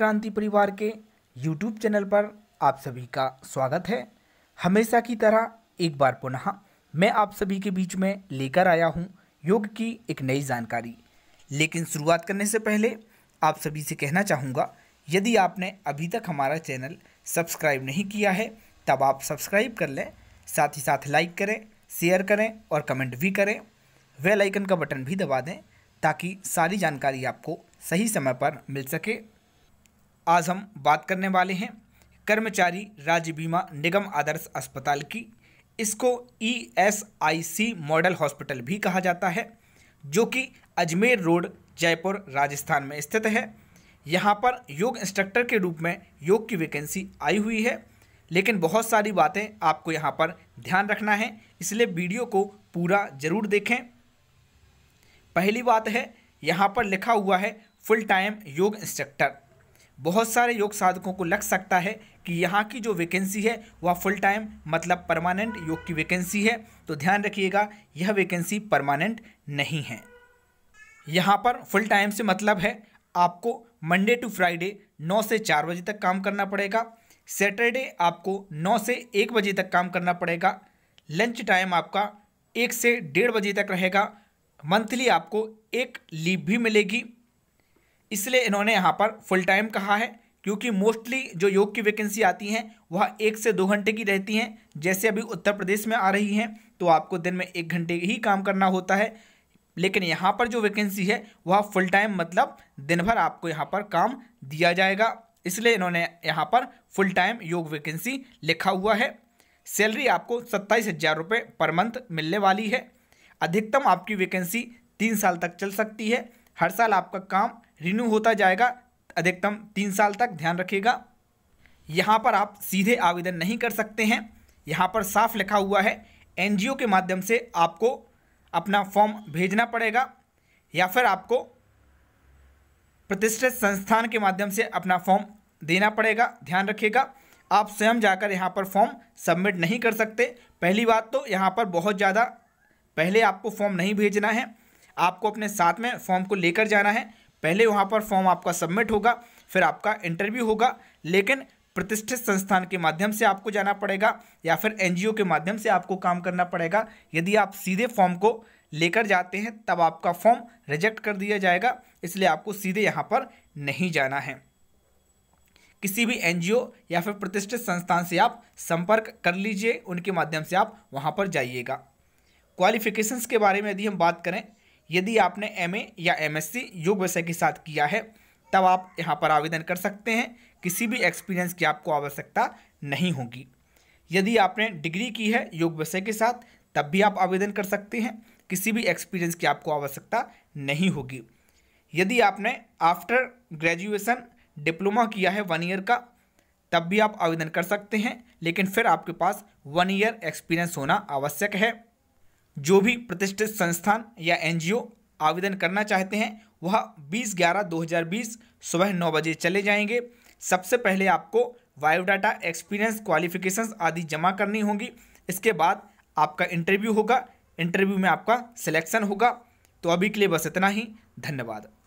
क्रांति परिवार के यूट्यूब चैनल पर आप सभी का स्वागत है हमेशा की तरह एक बार पुनः मैं आप सभी के बीच में लेकर आया हूं योग की एक नई जानकारी लेकिन शुरुआत करने से पहले आप सभी से कहना चाहूँगा यदि आपने अभी तक हमारा चैनल सब्सक्राइब नहीं किया है तब आप सब्सक्राइब कर लें साथ ही साथ लाइक करें शेयर करें और कमेंट भी करें वेल आइकन का बटन भी दबा दें ताकि सारी जानकारी आपको सही समय पर मिल सके आज हम बात करने वाले हैं कर्मचारी राज्य बीमा निगम आदर्श अस्पताल की इसको E S I C model hospital भी कहा जाता है जो कि अजमेर रोड जयपुर राजस्थान में स्थित है यहाँ पर योग इंस्ट्रक्टर के रूप में योग की वैकेंसी आई हुई है लेकिन बहुत सारी बातें आपको यहाँ पर ध्यान रखना है इसलिए वीडियो को पूरा ज़रूर देखें पहली बात है यहाँ पर लिखा हुआ है फुल टाइम योग इंस्ट्रक्टर बहुत सारे योग साधकों को लग सकता है कि यहाँ की जो वैकेंसी है वह फुल टाइम मतलब परमानेंट योग की वैकेंसी है तो ध्यान रखिएगा यह वैकेंसी परमानेंट नहीं है यहाँ पर फुल टाइम से मतलब है आपको मंडे टू फ्राइडे नौ से चार बजे तक काम करना पड़ेगा सैटरडे आपको नौ से एक बजे तक काम करना पड़ेगा लंच टाइम आपका एक से डेढ़ बजे तक रहेगा मंथली आपको एक लीव भी मिलेगी इसलिए इन्होंने यहाँ पर फुल टाइम कहा है क्योंकि मोस्टली जो योग की वैकेंसी आती हैं वह एक से दो घंटे की रहती हैं जैसे अभी उत्तर प्रदेश में आ रही हैं तो आपको दिन में एक घंटे ही काम करना होता है लेकिन यहाँ पर जो वैकेंसी है वह फुल टाइम मतलब दिन भर आपको यहाँ पर काम दिया जाएगा इसलिए इन्होंने यहाँ पर फुल टाइम योग वैकेंसी लिखा हुआ है सैलरी आपको सत्ताईस हज़ार रुपये पर मंथ मिलने वाली है अधिकतम आपकी वैकेंसी तीन साल तक चल सकती है हर साल आपका काम रिन्यू होता जाएगा अधिकतम तीन साल तक ध्यान रखिएगा यहाँ पर आप सीधे आवेदन नहीं कर सकते हैं यहाँ पर साफ लिखा हुआ है एनजीओ के माध्यम से आपको अपना फॉर्म भेजना पड़ेगा या फिर आपको प्रतिष्ठित संस्थान के माध्यम से अपना फॉर्म देना पड़ेगा ध्यान रखिएगा आप स्वयं जाकर यहाँ पर फॉर्म सबमिट नहीं कर सकते पहली बात तो यहाँ पर बहुत ज़्यादा पहले आपको फॉर्म नहीं भेजना है आपको अपने साथ में फॉर्म को लेकर जाना है पहले वहाँ पर फॉर्म आपका सबमिट होगा फिर आपका इंटरव्यू होगा लेकिन प्रतिष्ठित संस्थान के माध्यम से आपको जाना पड़ेगा या फिर एनजीओ के माध्यम से आपको काम करना पड़ेगा यदि आप सीधे फॉर्म को लेकर जाते हैं तब आपका फॉर्म रिजेक्ट कर दिया जाएगा इसलिए आपको सीधे यहाँ पर नहीं जाना है किसी भी एनजीओ या फिर प्रतिष्ठित संस्थान से आप संपर्क कर लीजिए उनके माध्यम से आप वहाँ पर जाइएगा क्वालिफिकेशंस के बारे में यदि हम बात करें यदि आपने एम या एम योग विषय के साथ किया है तब आप यहाँ पर आवेदन कर सकते हैं किसी भी एक्सपीरियंस की आपको आवश्यकता नहीं होगी यदि आपने डिग्री की है योग विषय के साथ तब भी आप आवेदन कर सकते हैं किसी भी एक्सपीरियंस की आपको आवश्यकता नहीं होगी यदि आपने आफ्टर ग्रेजुएशन डिप्लोमा किया है वन ईयर का तब भी आप आवेदन कर सकते हैं लेकिन फिर आपके पास वन ईयर एक्सपीरियंस होना आवश्यक है जो भी प्रतिष्ठित संस्थान या एनजीओ आवेदन करना चाहते हैं वह 20 ग्यारह 2020 सुबह नौ बजे चले जाएंगे सबसे पहले आपको बायोडाटा एक्सपीरियंस क्वालिफिकेशन आदि जमा करनी होगी इसके बाद आपका इंटरव्यू होगा इंटरव्यू में आपका सिलेक्शन होगा तो अभी के लिए बस इतना ही धन्यवाद